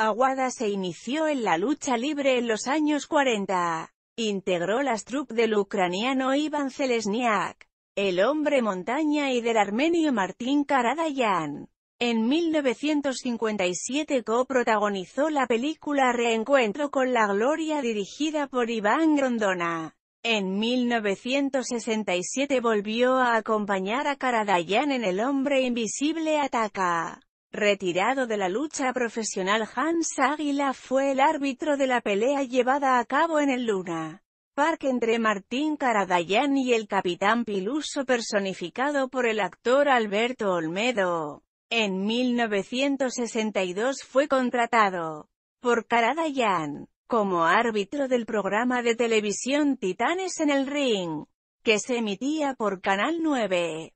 Aguada se inició en la lucha libre en los años 40. Integró las trup del ucraniano Iván Celesniak, el hombre montaña y del armenio Martín Karadayan. En 1957 coprotagonizó la película Reencuentro con la Gloria dirigida por Iván Grondona. En 1967 volvió a acompañar a Karadayan en El Hombre Invisible Ataca. Retirado de la lucha profesional Hans Águila fue el árbitro de la pelea llevada a cabo en el Luna Park entre Martín Caradayán y el capitán Piluso personificado por el actor Alberto Olmedo. En 1962 fue contratado por Caradayán como árbitro del programa de televisión Titanes en el Ring, que se emitía por Canal 9.